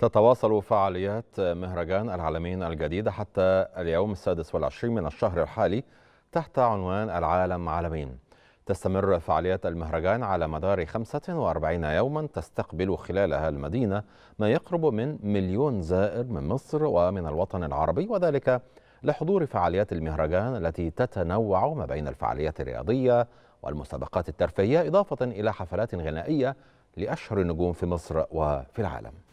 تتواصل فعاليات مهرجان العالمين الجديد حتى اليوم السادس والعشرين من الشهر الحالي تحت عنوان العالم عالمين تستمر فعاليات المهرجان على مدار 45 يوما تستقبل خلالها المدينة ما يقرب من مليون زائر من مصر ومن الوطن العربي وذلك لحضور فعاليات المهرجان التي تتنوع ما بين الفعاليات الرياضية والمسابقات الترفيهية إضافة إلى حفلات غنائية لأشهر النجوم في مصر وفي العالم